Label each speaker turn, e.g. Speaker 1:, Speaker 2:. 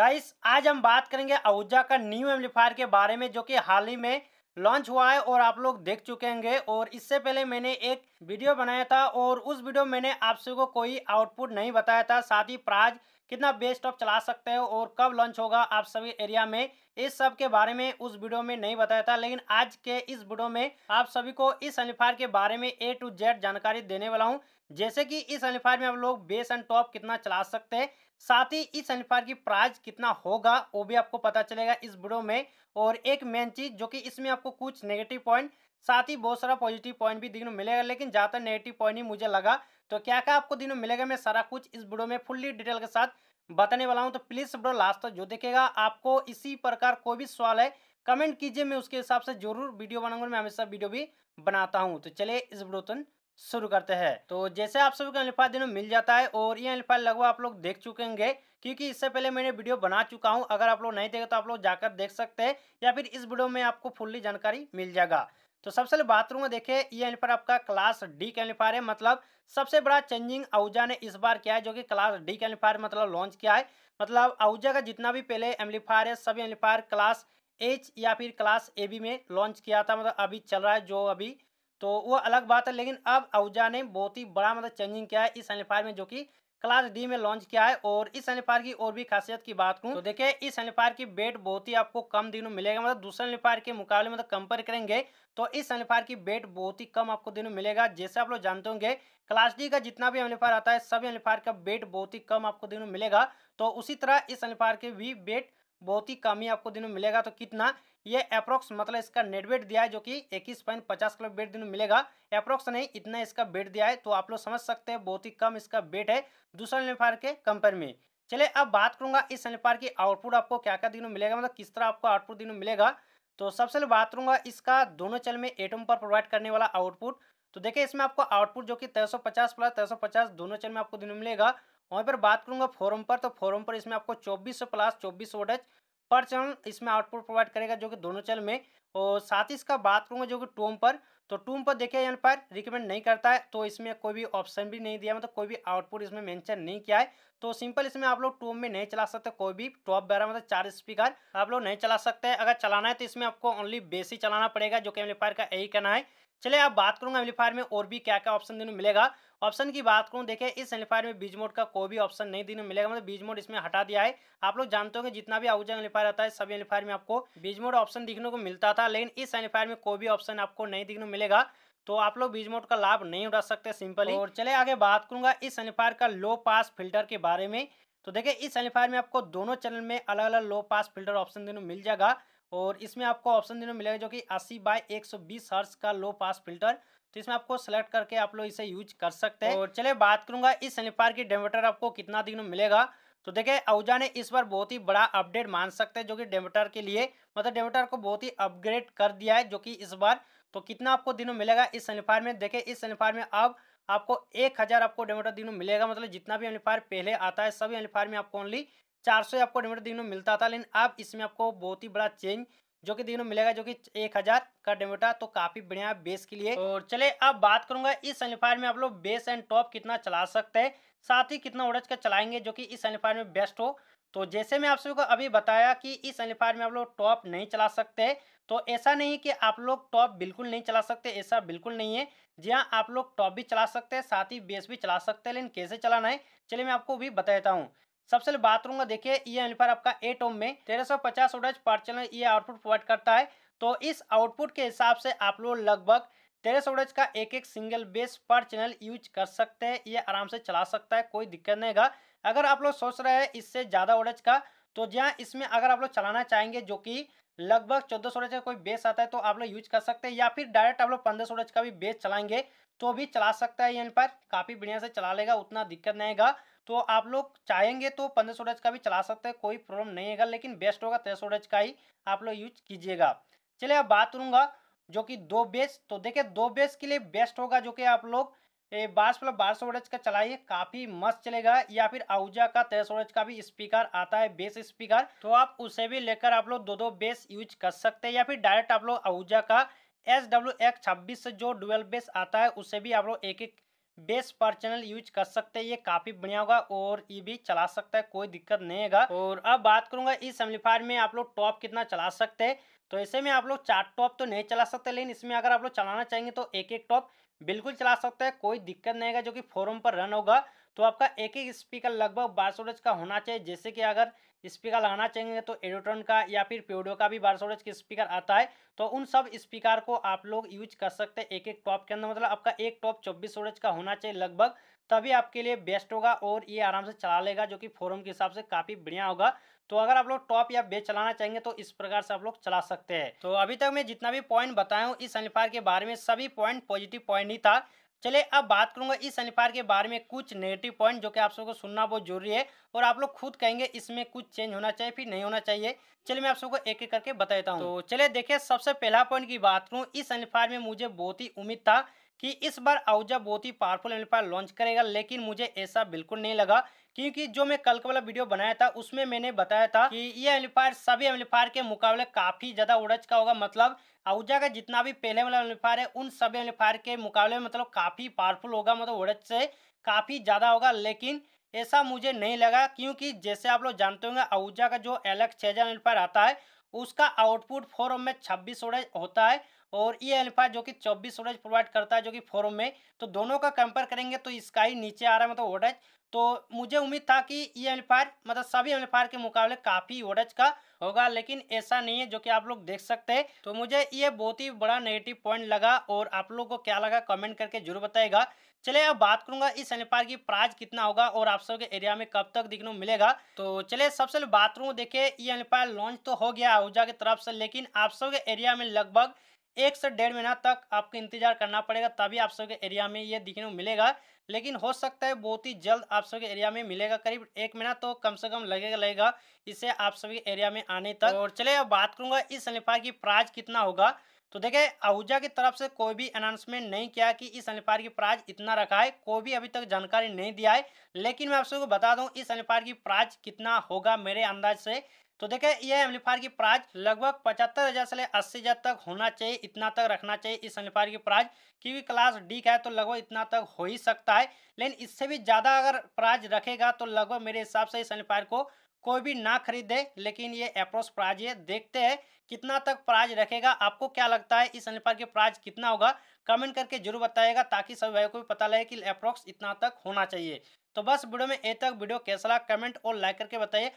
Speaker 1: guys आज हम बात करेंगे अहूजा का न्यू एम्पलीफायर के बारे में जो कि हाल ही में लॉन्च हुआ है और आप लोग देख चुके होंगे और इससे पहले मैंने एक वीडियो बनाया था और उस वीडियो में मैंने आप सभी को कोई आउटपुट नहीं बताया था साथ ही प्राज कितना बेस्ट ऑफ चला सकते हो और कब लॉन्च होगा आप सभी एरिया में इस सब के बारे में उस वीडियो में नहीं बताया था लेकिन आज के इस वीडियो में आप सभी को इस एम्पलीफायर के बारे में ए टू जेड जानकारी देने वाला हूँ जैसे कि इस एम्पलीफायर में आप लोग बेस एंड टॉप कितना चला सकते हैं साथ ही इस एम्पलीफायर की प्राइस कितना होगा वो भी आपको पता चलेगा इस वीडियो में और एक मेन चीज़ जो कि इसमें आपको कुछ नेगेटिव पॉइंट साथ ही बहुत सारा पॉजिटिव पॉइंट भी देखने मिलेगा लेकिन ज़्यादातर नेगेटिव पॉइंट ही मुझे लगा तो क्या क्या आपको दिनों मिलेगा मैं सारा कुछ इस वीडियो में फुल्ली डिटेल के साथ बताने वाला हूँ तो प्लीज़ वीडियो लास्ट तक जो देखेगा आपको इसी प्रकार कोई भी सवाल है कमेंट कीजिए मैं उसके हिसाब से जरूर वीडियो बनाऊंगा मैं हमेशा वीडियो भी बनाता हूँ तो चलिए इस वीडियो तक शुरू करते हैं तो जैसे आप सभी को अल्फा दिनों मिल जाता है और ये अल्फा लगभग आप लोग देख चुके होंगे क्योंकि इससे पहले मैंने वीडियो बना चुका हूं अगर आप लोग नहीं देखे तो आप लोग जाकर देख सकते हैं या फिर इस वीडियो में आपको फुल्ली जानकारी मिल जाएगा तो सबसे पहले बाथरूम में देखे ये एल्फर आपका क्लास डी कैलिफायर है मतलब सबसे बड़ा चेंजिंग आउजा ने इस बार किया है जो कि क्लास डी कैलिफायर मतलब लॉन्च किया है मतलब आउजा का जितना भी पहले एम्लीफायर है सभी एम्लीफायर क्लास एच या फिर क्लास ए बी में लॉन्च किया था मतलब अभी चल रहा है जो अभी तो वो अलग बात है लेकिन अब आहूजा ने बहुत ही बड़ा मतलब चेंजिंग किया है इस सैनिफायर में जो कि क्लास डी में लॉन्च किया है और इस सैनिफायर की और भी खासियत की बात करूँ तो देखिए इस सैनिफायर की बेट बहुत ही आपको कम दिनों मिलेगा मतलब दूसरे सैनिफायर के मुकाबले मतलब कंपेयर करेंगे तो इस सैनिफायर की बेट बहुत ही कम आपको दिनों मिलेगा जैसे आप लोग जानते होंगे क्लास डी का जितना भी एम्पलीफायर आता है सभी एम्पलीफायर का बेट बहुत ही कम आपको दिनों मिलेगा तो उसी तरह इस एम्पलीफायर के भी बेट बहुत ही कम ही आपको दिनों मिलेगा तो कितना ये अप्रोक्स मतलब इसका नेट वेट दिया है जो कि इक्कीस पॉइंट पचास किलो वेट दिन मिलेगा अप्रोक्स नहीं इतना इसका वेट दिया है तो आप लोग समझ सकते हैं बहुत ही कम इसका वेट है दूसरा नेफार के कंपेयर में चले अब बात करूंगा इस एनपार की आउटपुट आपको क्या क्या दिनों मिलेगा मतलब किस तरह आपको आउटपुट दिनों मिलेगा तो सबसे पहले बात करूंगा इसका दोनों चल में एटम पर प्रोवाइड करने वाला आउटपुट तो देखिए इसमें आपको आउटपुट जो कि 350 प्लस 350 दोनों चल में आपको दिनों मिलेगा वहीं पर बात करूंगा फोरम पर तो फोरम पर इसमें आपको 2400 प्लस 2400 वोल्टेज पर चैनल इसमें आउटपुट प्रोवाइड करेगा जो कि दोनों चैनल में और साथ ही इसका बात करूँगा जो कि टोम पर तो टूम पर देखिए यहाँ पर रिकमेंड नहीं करता है तो इसमें कोई भी ऑप्शन भी नहीं दिया मतलब कोई भी आउटपुट इसमें मेंशन नहीं किया है तो सिंपल इसमें आप लोग टूम में नहीं चला सकते कोई भी टॉप बैरा मतलब चार स्पीकर आप लोग नहीं चला सकते अगर चलाना है तो इसमें आपको ओनली बेसी चलाना पड़ेगा जो कि एम्पायर का यही कहना है चले आप बात करूंगा एम्पलीफायर में और भी क्या क्या ऑप्शन देने मिलेगा ऑप्शन की बात करूं देखिए इस एम्पलीफायर में बीज मोड का कोई भी ऑप्शन नहीं देने मिलेगा मतलब बीज मोड इसमें हटा दिया है आप लोग जानते हो कि जितना भी आउजा एम्पलीफायर आता है सभी एम्पलीफायर में आपको बीज मोड ऑप्शन दिखने को मिलता था लेकिन इस एम्पलीफायर में कोई भी ऑप्शन आपको नहीं दिखने मिलेगा तो आप लोग बीज मोड का लाभ नहीं उठा सकते सिंपली और चले आगे बात करूंगा इस एम्पलीफायर का लो पास फिल्टर के बारे में तो देखिए इस एम्पलीफायर में आपको दोनों चैनल में अलग अलग लो पास फिल्टर ऑप्शन देने मिल जाएगा और इसमें आपको ऑप्शन देने मिलेगा जो कि अस्सी बाय एक हर्ट्ज का लो पास फिल्टर तो इसमें आपको सेलेक्ट करके आप लोग इसे यूज कर सकते हैं और चलिए बात करूंगा इस सनिपार की डेमेटर आपको कितना दिन में मिलेगा तो देखिए आहूजा ने इस बार बहुत ही बड़ा अपडेट मान सकते हैं जो कि डेमेटर के लिए मतलब डेमेटर को बहुत ही अपग्रेड कर दिया है जो कि इस बार तो कितना आपको दिनों मिलेगा इस सनिफायर में देखे इस सनिफायर में अब आपको एक हज़ार आपको डेमोटर दिनों मिलेगा मतलब जितना भी एम्पलीफायर पहले आता है सभी एम्पलीफायर में आपको ओनली चार सौ आपको डिमेरिट देखने को मिलता था लेकिन अब इसमें आपको बहुत ही बड़ा चेंज जो कि देखने मिलेगा जो कि एक हजार का डेमोटा तो काफी बढ़िया बेस के लिए और चले अब बात करूंगा इस एम्पलीफायर में आप लोग बेस एंड टॉप कितना चला सकते हैं साथ ही कितना ओडज का चलाएंगे जो कि इस एम्पलीफायर में बेस्ट हो तो जैसे मैं आप सभी को अभी बताया कि इस एलिफायर में आप लोग टॉप नहीं चला सकते तो ऐसा नहीं कि आप लोग टॉप बिल्कुल नहीं चला सकते ऐसा बिल्कुल नहीं है जी हाँ आप लोग टॉप भी चला सकते हैं साथ ही बेस भी चला सकते हैं लेकिन कैसे चलाना है चलिए मैं आपको भी बता देता हूँ सबसे पहले बात करूंगा देखिए ये एम्पलीफायर आपका एट ओम में 1350 सौ पचास पर चैनल ये आउटपुट प्रोवाइड करता है तो इस आउटपुट के हिसाब से आप लोग लगभग तेरह सौ का एक एक सिंगल बेस पर चैनल यूज कर सकते हैं ये आराम से चला सकता है कोई दिक्कत नहीं है अगर आप लोग सोच रहे हैं इससे ज़्यादा ओडज का तो जहाँ इसमें अगर आप लोग चलाना चाहेंगे जो कि लगभग चौदह सौ का कोई बेस आता है तो आप लोग यूज कर सकते हैं या फिर डायरेक्ट आप लोग पंद्रह सौ का भी बेस चलाएंगे तो भी चला सकता है यहाँ पर काफ़ी बढ़िया से चला लेगा उतना दिक्कत नहीं आएगा तो आप लोग चाहेंगे तो पंद्रह सौ का भी चला सकते हैं कोई प्रॉब्लम नहीं आएगा लेकिन बेस्ट होगा तेरह सौ का ही आप लोग यूज कीजिएगा चलिए अब बात करूँगा जो कि दो बेस तो देखिए दो बेस के लिए बेस्ट होगा जो कि आप लोग बारह प्लस बारह सौ का चलाइए काफी मस्त चलेगा या फिर आउजा का तेरह सौ का भी स्पीकर आता है बेस स्पीकर तो आप उसे भी लेकर आप लोग दो दो बेस यूज कर सकते हैं या फिर डायरेक्ट आप लोग आहूजा का एस डब्ल्यू एक्स छब्बीस जो डुअल बेस आता है उसे भी आप लोग एक एक बेस पर चैनल यूज कर सकते हैं ये काफी बढ़िया होगा और ये भी चला सकता है कोई दिक्कत नहीं है और अब बात करूंगा इस एम्पलीफायर में आप लोग टॉप कितना चला सकते हैं तो ऐसे में आप लोग चार टॉप तो नहीं चला सकते लेकिन इसमें अगर आप लोग चलाना चाहेंगे तो एक एक टॉप बिल्कुल चला सकते हैं कोई दिक्कत नहीं आएगा जो कि फोरम पर रन होगा तो आपका एक एक स्पीकर लगभग बारह सौ का होना चाहिए जैसे कि अगर स्पीकर लगाना चाहेंगे तो एडोटन का या फिर प्योडो का भी बारह सौ के स्पीकर आता है तो उन सब स्पीकर को आप लोग यूज कर सकते हैं एक एक टॉप के अंदर मतलब आपका एक टॉप चौबीस सौ का होना चाहिए लगभग तभी आपके लिए बेस्ट होगा और ये आराम से चला लेगा जो कि फोरम के हिसाब से काफ़ी बढ़िया होगा तो अगर आप लोग टॉप या बेस चलाना चाहेंगे तो इस प्रकार से आप लोग चला सकते हैं तो अभी तक मैं जितना भी पॉइंट बताया हूँ इस एम्पलीफायर के बारे में सभी पॉइंट पॉजिटिव पॉइंट ही था चलिए अब बात करूंगा इस एम्पलीफायर के बारे में कुछ नेगेटिव पॉइंट जो कि आप सबको सुनना बहुत जरूरी है और आप लोग खुद कहेंगे इसमें कुछ चेंज होना चाहिए फिर नहीं होना चाहिए चलिए मैं आप सबको एक एक करके बता देता हूँ तो चलिए देखिए सबसे पहला पॉइंट की बात करूँ इस एम्पलीफायर में मुझे बहुत ही उम्मीद था कि इस बार आउजा बहुत ही पावरफुल एम्पलीफायर लॉन्च करेगा लेकिन मुझे ऐसा बिल्कुल नहीं लगा क्योंकि जो मैं कल का वाला वीडियो बनाया था उसमें मैंने बताया था कि ये एम्पलीफायर सभी एम्पलीफायर के मुकाबले काफ़ी ज़्यादा उड़च का होगा मतलब आहूजा का जितना भी पहले वाला एम्पलीफायर है उन सभी एम्पलीफायर के मुकाबले में मतलब काफ़ी पावरफुल होगा मतलब उड़च से काफ़ी ज़्यादा होगा लेकिन ऐसा मुझे नहीं लगा क्योंकि जैसे आप लोग जानते होंगे आहूजा का जो एलेक्स छह हजार आता है उसका आउटपुट फोर में छब्बीस उड़च होता है और ई अल्फा जो कि चौबीस वोल्टेज प्रोवाइड करता है जो कि फोरम में तो दोनों का कंपेयर करेंगे तो इसका ही नीचे आ रहा है मतलब वोल्टेज तो मुझे उम्मीद था कि ई एम्पलीफायर मतलब सभी एम्पलीफायर के मुकाबले काफ़ी वोल्टेज का होगा लेकिन ऐसा नहीं है जो कि आप लोग देख सकते हैं तो मुझे ये बहुत ही बड़ा नेगेटिव पॉइंट लगा और आप लोग को क्या लगा कमेंट करके जरूर बताएगा चलिए अब बात करूंगा इस एम्पलीफायर की प्राइस कितना होगा और आप सबके एरिया में कब तक देखने को मिलेगा तो चलिए सबसे पहले बात करूँ देखिये ई एम्पलीफायर लॉन्च तो हो गया ऊर्जा की तरफ से लेकिन आप सबके एरिया में लगभग एक से डेढ़ महीना तक आपको इंतजार करना पड़ेगा तभी आप सबके एरिया में ये दिखने को मिलेगा लेकिन हो सकता है बहुत ही जल्द आप सबके एरिया में मिलेगा करीब एक महीना तो कम से कम लगेगा लगेगा इसे आप सबके एरिया में आने तक और चले अब बात करूंगा इस अलिफा की प्राइज कितना होगा तो देखिए आहूजा की तरफ से कोई भी अनाउंसमेंट नहीं किया कि इस अनिफार की प्राइज इतना रखा है कोई भी अभी तक जानकारी नहीं दिया है लेकिन मैं आप सबको बता दूं इस अनपार की प्राइज कितना होगा मेरे अंदाज से तो देखें यह एम्पलीफायर की प्राइस लगभग पचहत्तर हज़ार से अस्सी हज़ार तक होना चाहिए इतना तक रखना चाहिए इस एम्पलीफायर की प्राइस क्योंकि क्लास डी का है तो लगभग इतना तक हो ही सकता है लेकिन इससे भी ज़्यादा अगर प्राइस रखेगा तो लगभग मेरे हिसाब से इस एम्पलीफायर को कोई भी ना खरीदे लेकिन ये अप्रोच प्राइज ये देखते हैं कितना तक प्राइज रखेगा आपको क्या लगता है इस एम्पलीफायर की प्राइज कितना होगा कमेंट करके जरूर बताएगा ताकि सभी भाई को भी पता लगे कि अप्रोक्स इतना तक होना चाहिए तो बस वीडियो में ए तक वीडियो कैसा लगा कमेंट और लाइक करके बताइए